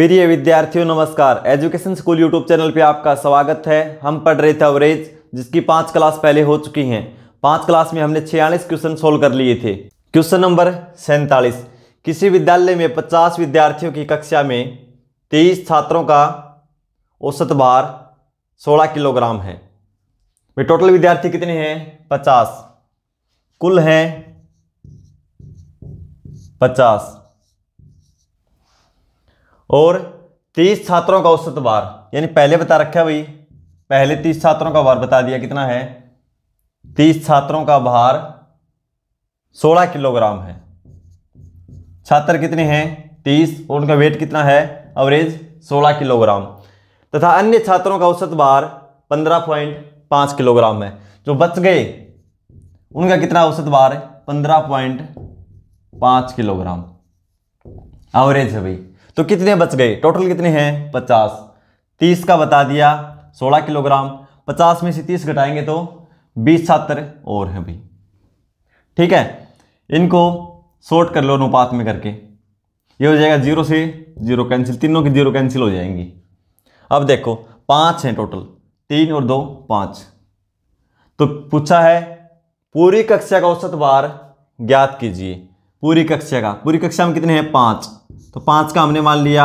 प्रिय विद्यार्थियों नमस्कार एजुकेशन स्कूल यूट्यूब चैनल पे आपका स्वागत है हम पढ़ रहे थे अवरेज जिसकी पांच क्लास पहले हो चुकी हैं पांच क्लास में हमने छियालीस क्वेश्चन सोल्व कर लिए थे क्वेश्चन नंबर सैंतालीस किसी विद्यालय में पचास विद्यार्थियों की कक्षा में तेईस छात्रों का औसत भार सोलह किलोग्राम है वे टोटल विद्यार्थी कितने हैं पचास कुल हैं पचास और तीस छात्रों का औसत बार यानी पहले बता रखा है भाई पहले तीस छात्रों का भार बता दिया कितना है तीस छात्रों का भार सोलह किलोग्राम है छात्र कितने हैं तीस और उनका वेट कितना है एवरेज सोलह किलोग्राम तथा अन्य छात्रों का औसत भार पंद्रह पॉइंट पाँच किलोग्राम है जो बच गए उनका कितना औसत भार है पंद्रह पॉइंट पाँच किलोग्राम एवरेज है भाई तो कितने बच गए टोटल कितने हैं पचास तीस का बता दिया सोलह किलोग्राम पचास में से तीस घटाएंगे तो बीस छात्र और हैं भाई ठीक है इनको शॉर्ट कर लो अनुपात में करके ये हो जाएगा जीरो से जीरो कैंसिल तीनों की जीरो कैंसिल हो जाएंगी अब देखो पांच हैं टोटल तीन और दो पांच तो पूछा है पूरी कक्षा का औसत बार ज्ञात कीजिए पूरी कक्षा का पूरी कक्षा में कितने हैं पांच तो पाँच का हमने मान लिया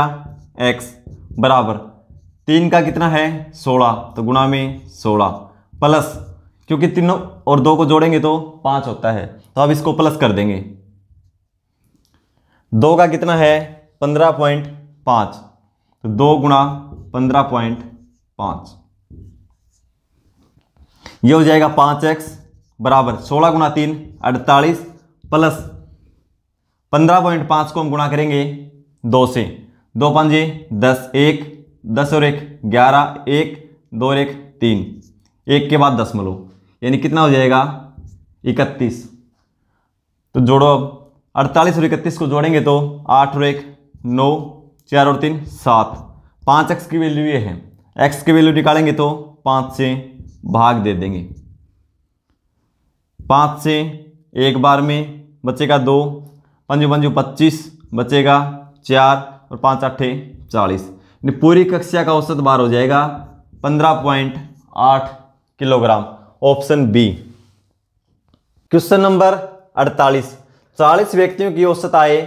एक्स बराबर तीन का कितना है सोलह तो गुणा में सोलह प्लस क्योंकि तीनों और दो को जोड़ेंगे तो पाँच होता है तो अब इसको प्लस कर देंगे दो का कितना है पंद्रह पॉइंट पाँच तो दो गुणा पंद्रह पॉइंट पाँच यह हो जाएगा पाँच एक्स बराबर सोलह गुणा तीन अड़तालीस प्लस पंद्रह पॉइंट पाँच को हम गुणा करेंगे दो से दो पंजे दस एक दस और एक ग्यारह एक दो और एक तीन एक के बाद दस मलो यानी कितना हो जाएगा इकतीस तो जोड़ो अब अड़तालीस और इकतीस को जोड़ेंगे तो आठ और एक नौ चार और तीन सात पाँच एक्स की वैल्यू ये है एक्स की वैल्यू निकालेंगे तो पाँच से भाग दे देंगे पाँच से एक बार में बचेगा दो पंजू पंजू पच्चीस बचेगा चार और पाँच अट्ठे चालीस पूरी कक्षा का औसत बार हो जाएगा पंद्रह पॉइंट आठ kilogram option B question number अड़तालीस चालीस व्यक्तियों की औसत आय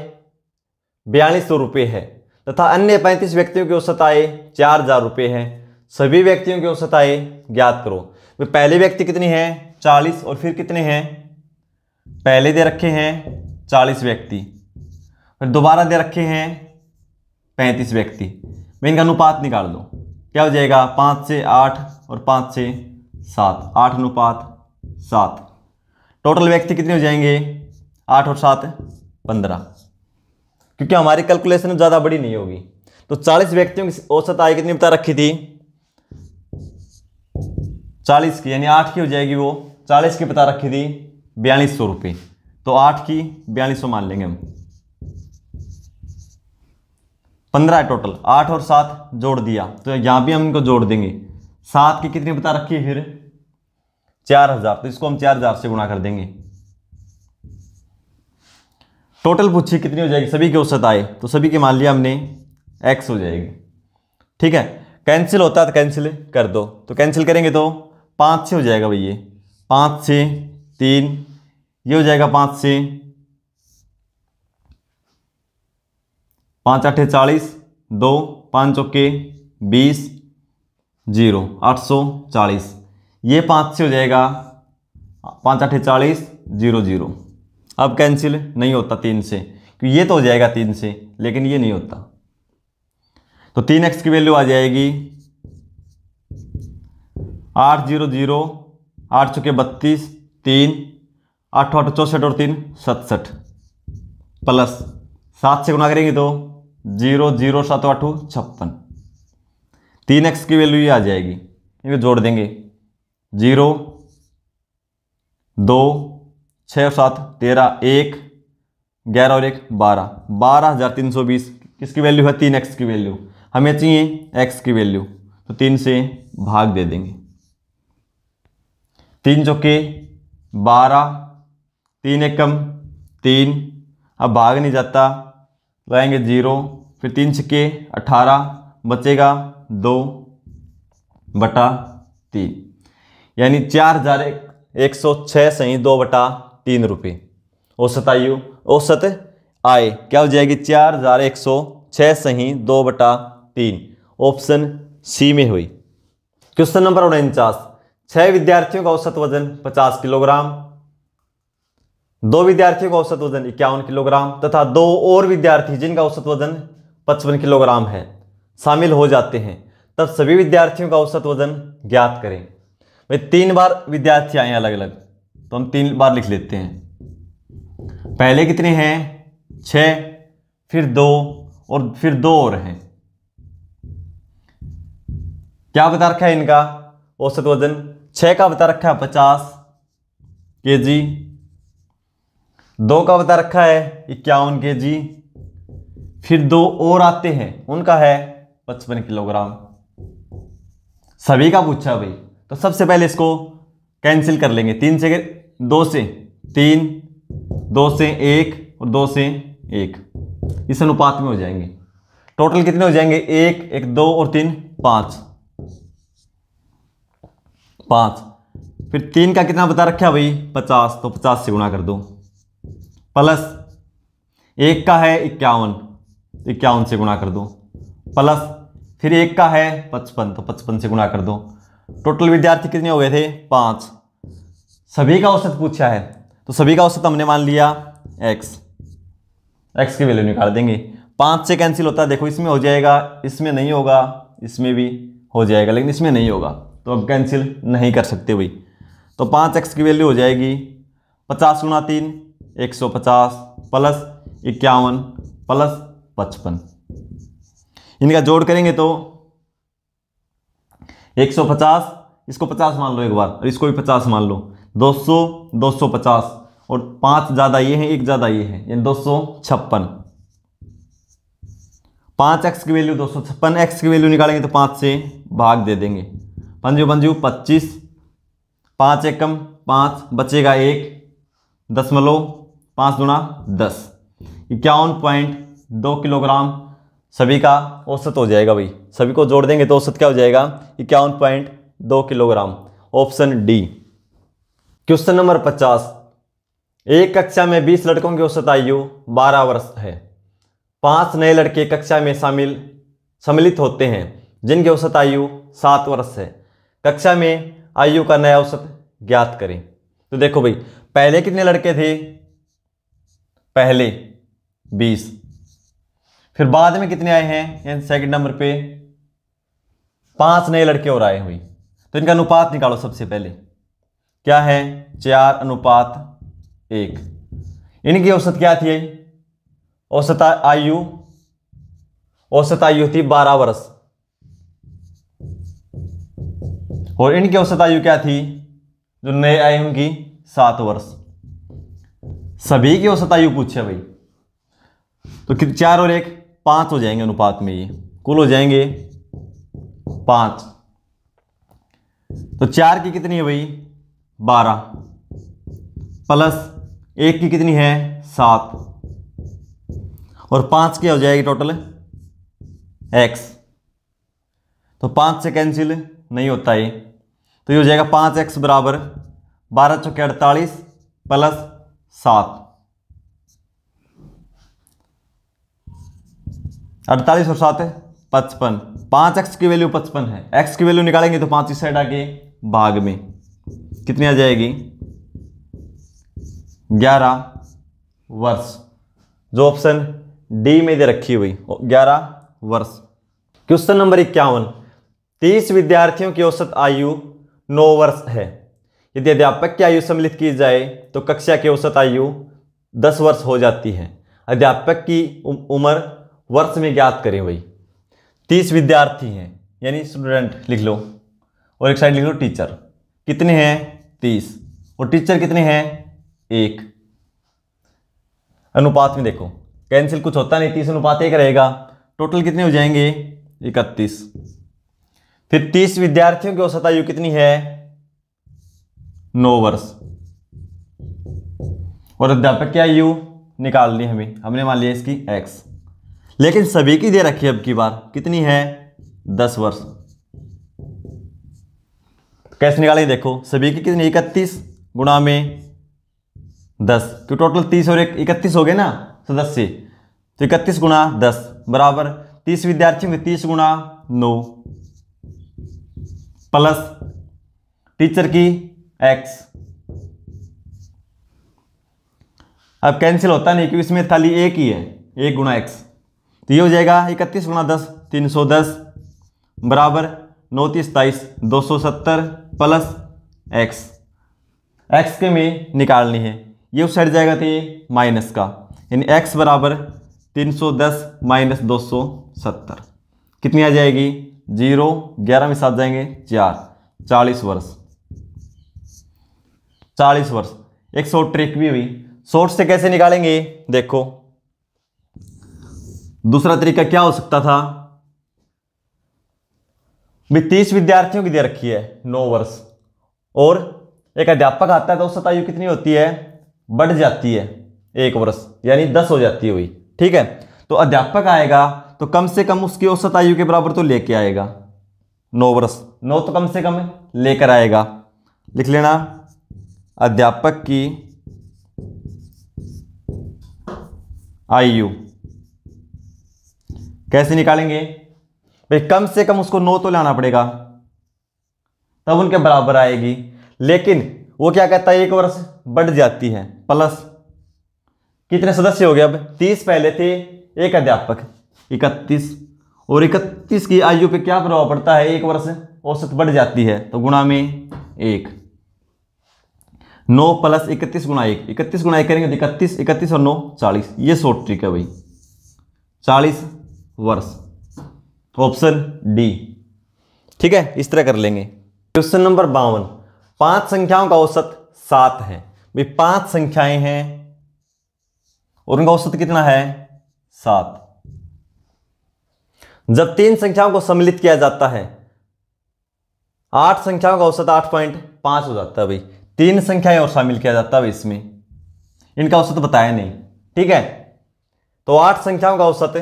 बयालीस सौ रुपये है तथा अन्य पैंतीस व्यक्तियों की औसत आय चार हजार रुपये है सभी व्यक्तियों की औसत आय ज्ञात करो तो पहले व्यक्ति कितने हैं चालीस और फिर कितने हैं पहले दे रखे हैं चालीस व्यक्ति फिर दोबारा दे रखे हैं पैंतीस व्यक्ति मैं इनका अनुपात निकाल दो क्या हो जाएगा पाँच से आठ और पाँच से सात आठ अनुपात सात टोटल व्यक्ति कितने हो जाएंगे आठ और सात पंद्रह क्योंकि हमारी कैलकुलेशन ज़्यादा बड़ी नहीं होगी तो चालीस व्यक्तियों की औसत आय कितनी बता रखी थी चालीस की यानी आठ की हो जाएगी वो चालीस की बता रखी थी बयालीस सौ रुपये तो आठ की बयालीस सौ मान लेंगे हम पंद्रह टोटल आठ और सात जोड़ दिया तो यहाँ भी हम इनको जोड़ देंगे सात की कितनी बता रखी है फिर चार हजार तो इसको हम चार हजार से गुणा कर देंगे टोटल पूछी कितनी हो जाएगी सभी की औसत आए तो सभी की मान लिया हमने एक्स हो जाएगी ठीक है कैंसिल होता है तो कैंसिल कर दो तो कैंसिल करेंगे तो पाँच से हो जाएगा भैया पाँच से तीन ये हो जाएगा पाँच से पाँच आठे चालीस दो पाँच चौके बीस जीरो आठ सौ चालीस ये पाँच से हो जाएगा पाँच आठे चालीस जीरो जीरो अब कैंसिल नहीं होता तीन से क्योंकि ये तो हो जाएगा तीन से लेकिन ये नहीं होता तो तीन एक्स की वैल्यू आ जाएगी आठ जीरो जीरो आठ चौके बत्तीस तीन आठ आठ चौसठ और तीन सतसठ प्लस सात से गुना करेंगे तो जीरो जीरो सात आठू छप्पन तीन एक्स की वैल्यू ये आ जाएगी ये जोड़ देंगे जीरो दो छः और सात तेरह एक ग्यारह और एक बारह बारह हज़ार तीन सौ बीस किसकी वैल्यू है तीन एक्स की वैल्यू हमें चाहिए एक्स की वैल्यू तो तीन से भाग दे देंगे तीन चौके बारह तीन एक कम तीन अब भाग नहीं जाता लाएंगे जीरो फिर तीन छक्के अठारह बचेगा दो बटा तीन यानी चार हजार एक सौ छः सही दो बटा तीन रुपये औसत आयु औसत आय क्या हो जाएगी चार हजार एक सौ छः सही दो बटा तीन ऑप्शन सी में हुई क्वेश्चन नंबर उनचास छः विद्यार्थियों का औसत वजन पचास किलोग्राम दो विद्यार्थियों का औसत वजन इक्यावन किलोग्राम तथा दो और विद्यार्थी जिनका औसत वजन पचपन किलोग्राम है शामिल हो जाते हैं तब सभी विद्यार्थियों का औसत वजन ज्ञात करें भाई तीन बार विद्यार्थी आए अलग अलग तो हम तीन बार लिख लेते हैं पहले कितने हैं छ फिर दो और फिर दो और हैं क्या बता रखा है इनका औसत वजन छ का बता रखा है पचास के जी दो का बता रखा है इक्यावन के जी फिर दो और आते हैं उनका है पचपन किलोग्राम सभी का पूछा भाई तो सबसे पहले इसको कैंसिल कर लेंगे तीन से दो से तीन दो से एक और दो से एक इस अनुपात में हो जाएंगे टोटल कितने हो जाएंगे एक एक दो और तीन पाँच पाँच फिर तीन का कितना बता रखा भाई पचास तो पचास से गुणा कर दो प्लस एक का है इक्यावन तो इक्यावन से गुणा कर दो प्लस फिर एक का है पचपन तो पचपन से गुणा कर दो टोटल विद्यार्थी कितने हो गए थे पाँच सभी का औसत पूछा है तो सभी का औसत हमने मान लिया एक्स एक्स की वैल्यू निकाल देंगे पाँच से कैंसिल होता है देखो इसमें हो जाएगा इसमें नहीं होगा इसमें भी हो जाएगा लेकिन इसमें नहीं होगा तो अब कैंसिल नहीं कर सकते भाई तो पाँच एक्स की वैल्यू हो जाएगी पचास गुना तीन एक सौ पचास प्लस इक्यावन प्लस पचपन इनका जोड़ करेंगे तो एक सौ पचास इसको पचास मान लो एक बार और इसको भी पचास मान लो दो दो सौ सौ पचास और पांच ज़्यादा ये है एक ज़्यादा ये है यानी दो सौ छप्पन पांच एक्स की वैल्यू दो सौ छप्पन एक्स की वैल्यू निकालेंगे तो पांच से भाग दे देंगे पंजू पंजू पच्चीस पांच एकम पांच बचेगा एक दशमलव पाँच गुणा दस इक्यावन पॉइंट दो किलोग्राम सभी का औसत हो जाएगा भाई सभी को जोड़ देंगे तो औसत क्या हो जाएगा इक्यावन पॉइंट दो kilogram option D question number पचास एक कक्षा में बीस लड़कों की औसत आयु बारह वर्ष है पांच नए लड़के कक्षा में शामिल सम्मिलित होते हैं जिनकी औसत आयु सात वर्ष है कक्षा में आयु का नया औसत ज्ञात करें तो देखो भाई पहले कितने लड़के थे पहले बीस फिर बाद में कितने आए हैं यानी सेकंड नंबर पे पांच नए लड़के और आए हुए तो इनका अनुपात निकालो सबसे पहले क्या है चार अनुपात एक इनकी औसत क्या थी औसत आयु औसत आयु थी बारह वर्ष और इनकी औसत आयु क्या थी जो नए आए उनकी सात वर्ष सभी की औसत आयु पूछे भाई तो चार और एक पांच हो जाएंगे अनुपात में ये कुल हो जाएंगे पांच तो चार की कितनी है भाई बारह प्लस एक की कितनी है सात और पांच की हो जाएगी टोटल एक्स तो पांच से कैंसिल नहीं होता ये तो ये हो जाएगा पांच एक्स बराबर बारह चौके अड़तालीस प्लस सात अड़तालीस और सात है पचपन पांच एक्स की वैल्यू पचपन है एक्स की वैल्यू निकालेंगे तो पांच इस साइड आगे भाग में कितनी आ जाएगी ग्यारह वर्ष जो ऑप्शन डी में दे रखी हुई ग्यारह वर्ष क्वेश्चन नंबर इक्यावन तीस विद्यार्थियों की औसत आयु नौ वर्ष है यदि अध्यापक की आयु सम्मिलित की जाए तो कक्षा की औसत आयु दस वर्ष हो जाती है अध्यापक की उम्र वर्ष में ज्ञात करें वही तीस विद्यार्थी हैं यानी स्टूडेंट लिख लो और एक साइड लिख लो टीचर कितने हैं तीस और टीचर कितने हैं एक अनुपात में देखो कैंसिल कुछ होता नहीं तीस अनुपात एक रहेगा टोटल कितने हो जाएंगे इकतीस फिर तीस विद्यार्थियों की औसत आयु कितनी है नो वर्ष और अध्यापक क्या यू निकाल दी हमें हमने मान लिया इसकी एक्स लेकिन सभी की दे रखी है अब की बार कितनी है दस वर्ष कैसे निकालेंगे देखो सभी की कितनी इकतीस गुणा में दस तो टोटल तीस और एक इकतीस हो गए ना सदस्य तो, तो इकतीस गुणा दस बराबर तीस विद्यार्थियों के तीस गुणा नौ प्लस टीचर की एक्स अब कैंसिल होता नहीं क्योंकि इसमें थाली एक ही है एक गुणा एक्स तो ये हो जाएगा इकतीस गुणा दस तीन सौ दस बराबर नौ तीस दो सौ सत्तर प्लस एक्स एक्स के में निकालनी है ये उस साइड जाएगा तो ये माइनस का यानी एक्स बराबर तीन सौ दस माइनस दो सौ सत्तर कितनी आ जाएगी जीरो ग्यारह में साथ जाएंगे चार चालीस वर्ष चालीस वर्ष एक शॉर्ट ट्रिक भी हुई शॉर्ट से कैसे निकालेंगे देखो दूसरा तरीका क्या हो सकता था भी तीस विद्यार्थियों की दे रखी है नौ वर्ष और एक अध्यापक आता है तो औसत आयु कितनी होती है बढ़ जाती है एक वर्ष यानी दस हो जाती हुई ठीक है तो अध्यापक आएगा तो कम से कम उसकी औसत आयु के बराबर तो लेके आएगा नौ वर्ष नौ तो कम से कम लेकर आएगा लिख लेना अध्यापक की आयु कैसे निकालेंगे भाई कम से कम उसको नौ तो लाना पड़ेगा तब उनके बराबर आएगी लेकिन वो क्या कहता है एक वर्ष बढ़ जाती है प्लस कितने सदस्य हो गए अब तीस पहले थे एक अध्यापक इकतीस और इकतीस की आयु पे क्या प्रभाव पड़ता है एक वर्ष औसत बढ़ जाती है तो गुणा में एक नौ प्लस इकतीस गुना एक इकतीस गुना एक करेंगे तो इकतीस इकतीस और नौ चालीस ये शॉर्ट ट्रिक है भाई चालीस वर्ष तो ऑप्शन डी ठीक है इस तरह कर लेंगे क्वेश्चन नंबर बावन पांच संख्याओं का औसत सात है भाई पांच संख्याएं हैं और उनका औसत कितना है सात जब तीन संख्याओं को सम्मिलित किया जाता है आठ संख्याओं का औसत आठ पॉइंट पांच हो जाता है भाई तीन संख्याएं और शामिल किया जाता है इसमें इनका औसत बताया नहीं ठीक है तो आठ संख्याओं का औसत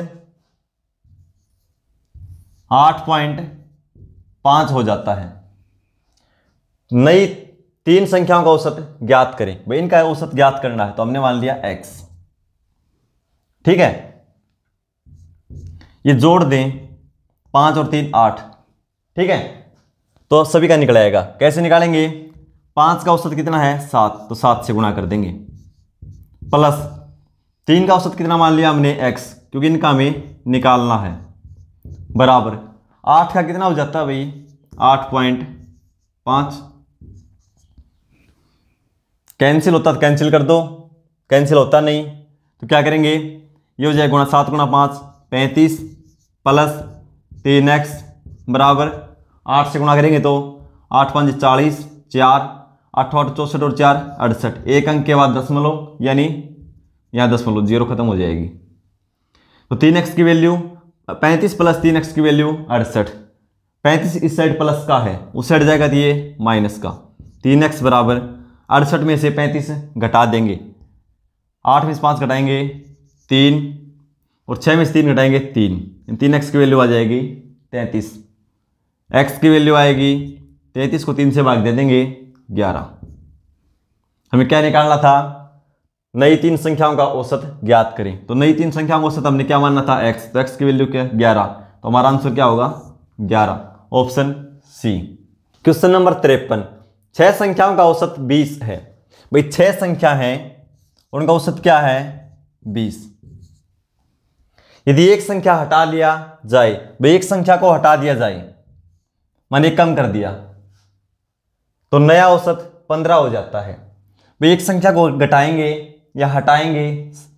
आठ पॉइंट पांच हो जाता है नई तीन संख्याओं का औसत ज्ञात करें भाई इनका औसत ज्ञात करना है तो हमने मान लिया एक्स ठीक है ये जोड़ दें पांच और तीन आठ ठीक है तो सभी का निकल आएगा कैसे निकालेंगे पाँच का औसत कितना है सात तो सात से गुणा कर देंगे प्लस तीन का औसत कितना मान लिया हमने एक्स क्योंकि इनका हमें निकालना है बराबर आठ का कितना हो जाता है भाई आठ पॉइंट पांच कैंसिल होता तो कैंसिल कर दो कैंसिल होता नहीं तो क्या करेंगे ये हो जाए गुणा सात गुणा पाँच पैंतीस प्लस तीन एक्स बराबर आठ से गुणा करेंगे तो आठ पाँच चालीस चार आठ चौसठ और चार अड़सठ एक अंक के बाद दशमलव यानी यहाँ दशमलव जीरो खत्म हो जाएगी तो तीन एक्स की वैल्यू पैंतीस प्लस तीन एक्स की वैल्यू अड़सठ पैंतीस इस साइड प्लस का है उस साइड जाएगा तो ये माइनस का तीन एक्स बराबर अड़सठ में से पैंतीस घटा देंगे आठ में से पाँच घटाएंगे तीन और छः में से तीन घटाएंगे तीन तीन एक्स की वैल्यू आ जाएगी तैंतीस एक्स की वैल्यू आएगी तैंतीस को तीन से भाग दे देंगे ग्यारह हमें क्या निकालना था नई तीन संख्याओं का औसत ज्ञात करें तो नई तीन संख्याओं का औसत हमने क्या मानना था एक्स तो एक्स की वैल्यू क्या है ग्यारह तो हमारा आंसर क्या होगा ग्यारह ऑप्शन सी क्वेश्चन नंबर तिरपन छह संख्याओं का औसत बीस है भाई छह संख्या है उनका औसत क्या है बीस यदि एक संख्या हटा लिया जाए भाई एक संख्या को हटा दिया जाए माने कम कर दिया तो नया औसत पंद्रह हो जाता है भाई तो एक संख्या को घटाएंगे या हटाएंगे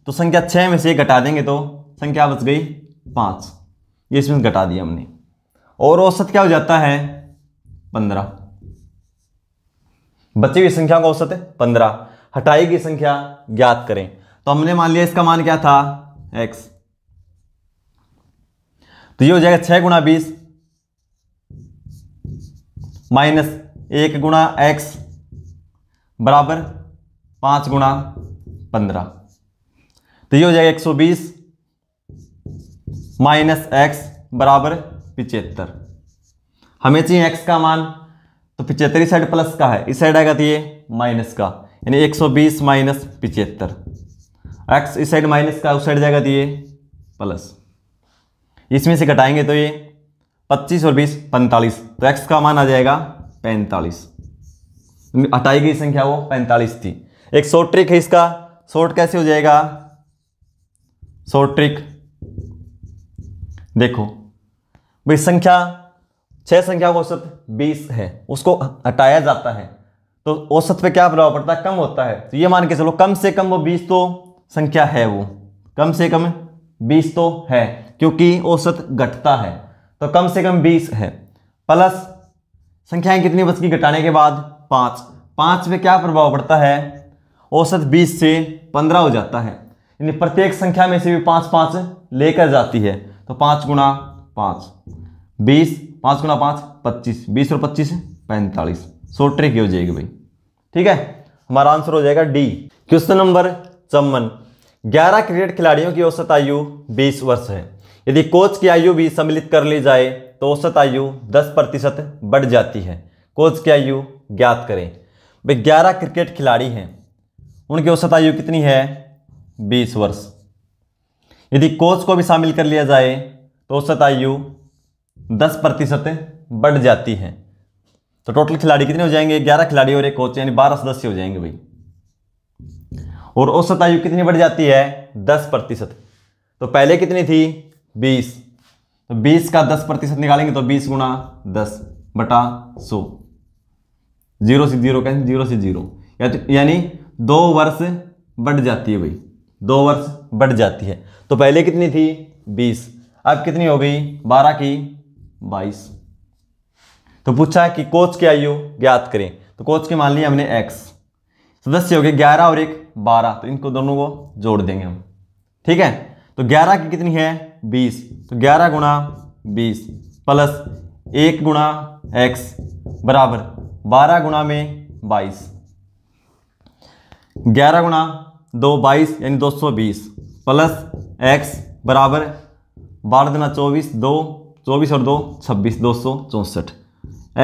तो संख्या छः में से घटा देंगे तो संख्या बच गई पाँच ये इसमें घटा दिया हमने और औसत क्या हो जाता है पंद्रह बची हुई संख्या का औसत है पंद्रह हटाई की संख्या ज्ञात करें तो हमने मान लिया इसका मान क्या था एक्स तो ये हो जाएगा छः गुणा बीस माइनस एक गुणा एक्स बराबर पाँच गुणा पंद्रह तो ये हो जाएगा एक सौ बीस माइनस एक्स बराबर पिचहत्तर हमें चाहिए एक्स का मान तो पिचहत्तर इस साइड प्लस का है इस साइड आएगा तो ये माइनस का यानी एक सौ बीस माइनस पिचहत्तर एक्स इस साइड माइनस का उस साइड जाएगा तो ये प्लस इसमें से घटाएंगे तो ये पच्चीस और बीस पैंतालीस तो एक्स का मान आ जाएगा पैंतालीस हटाई गई संख्या वो पैंतालीस थी एक शॉर्ट ट्रिक है इसका शॉर्ट कैसे हो जाएगा शॉर्ट ट्रिक देखो भाई संख्या छह संख्या का औसत बीस है उसको हटाया जाता है तो औसत पे क्या प्रभाव पड़ता है कम होता है तो ये मान के चलो कम से कम वो बीस तो संख्या है वो कम से कम बीस तो है क्योंकि औसत घटता है तो कम से कम बीस है प्लस संख्याएं कितनी बच गई घटाने के बाद पाँच पाँच पे क्या प्रभाव पड़ता है औसत बीस से पंद्रह हो जाता है यानी प्रत्येक संख्या में से भी पाँच पाँच लेकर जाती है तो पाँच गुणा पाँच बीस पाँच गुना पाँच पच्चीस बीस और पच्चीस पैंतालीस सो ट्रिक हो जाएगी भाई ठीक है हमारा आंसर हो जाएगा डी क्वेश्चन नंबर चौवन ग्यारह क्रिकेट खिलाड़ियों की औसत आयु बीस वर्ष है यदि कोच की आयु भी सम्मिलित कर ली जाए तो औसत आयु दस प्रतिशत बढ़ जाती है कोच की आयु ज्ञात करें वे ग्यारह क्रिकेट खिलाड़ी हैं उनकी औसत आयु कितनी है बीस वर्ष यदि कोच को भी शामिल कर लिया जाए तो औसत आयु दस प्रतिशत बढ़ जाती है तो टोटल खिलाड़ी कितने हो जाएंगे ग्यारह खिलाड़ी और एक कोच यानी बारह सदस्य हो जाएंगे भाई और औसत आयु कितनी बढ़ जाती है दस प्रतिशत तो पहले कितनी थी बीस तो 20 का 10 प्रतिशत निकालेंगे तो 20 गुना दस बटा सो जीरो से जीरो कैसे जीरो से जीरो या तो यानी दो वर्ष बढ़ जाती है भाई दो वर्ष बढ़ जाती है तो पहले कितनी थी बीस अब कितनी हो गई बारह की बाईस तो पूछा है कि कोच की आयु ज्ञात करें तो कोच की मान ली हमने एक्स सदस्य हो गए ग्यारह और एक बारह तो इनको दोनों को जोड़ देंगे हम ठीक है तो ग्यारह की कितनी है बीस तो ग्यारह गुणा बीस प्लस एक गुणा एक्स बराबर बारह गुणा में बाईस ग्यारह गुणा दो बाईस यानी दो सौ बीस प्लस एक्स बराबर बारह गुना चौबीस दो चौबीस और दो छब्बीस दो सौ चौंसठ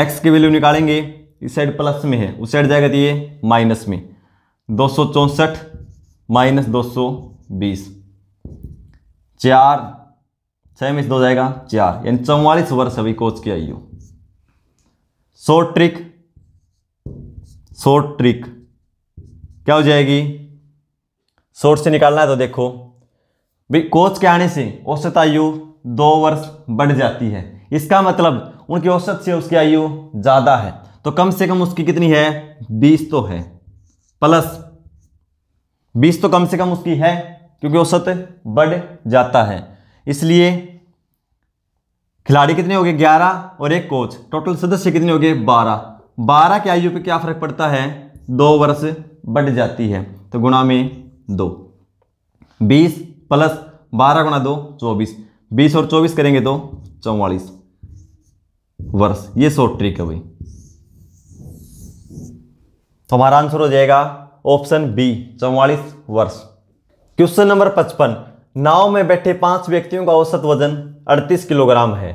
एक्स की वैल्यू निकालेंगे इस साइड प्लस में है उस साइड जाएगा तो ये माइनस में दो सौ चौंसठ माइनस दो सौ बीस चार छः में से दो जाएगा चार यानी चौवालीस वर्ष अभी कोच की आयु शॉर्ट ट्रिक शॉर्ट ट्रिक क्या हो जाएगी शॉर्ट से निकालना है तो देखो भाई कोच के आने से औसत आयु दो वर्ष बढ़ जाती है इसका मतलब उनकी औसत से उसकी आयु ज़्यादा है तो कम से कम उसकी कितनी है बीस तो है प्लस बीस तो कम से कम उसकी है क्योंकि औसत बढ़ जाता है इसलिए खिलाड़ी कितने हो गए ग्यारह और एक कोच टोटल सदस्य कितने हो गए बारह बारह के आयु पे क्या फर्क पड़ता है दो वर्ष बढ़ जाती है तो गुणा में दो बीस प्लस बारह गुणा दो चौबीस बीस और चौबीस करेंगे तो चौवालीस वर्ष ये शॉर्ट ट्रिक है भाई तो हमारा आंसर हो जाएगा ऑप्शन बी चौवालीस वर्ष क्वेश्चन नंबर पचपन नाव में बैठे पांच व्यक्तियों का औसत वजन 38 किलोग्राम है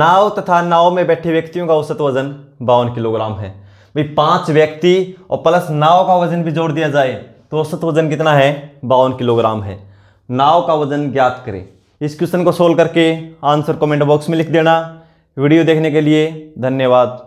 नाव तथा नाव में बैठे व्यक्तियों का औसत वजन बावन किलोग्राम है भाई पांच व्यक्ति और प्लस नाव का वजन भी जोड़ दिया जाए तो औसत वजन कितना है बावन किलोग्राम है नाव का वजन ज्ञात करें इस क्वेश्चन को सोल्व करके आंसर कमेंट बॉक्स में लिख देना वीडियो देखने के लिए धन्यवाद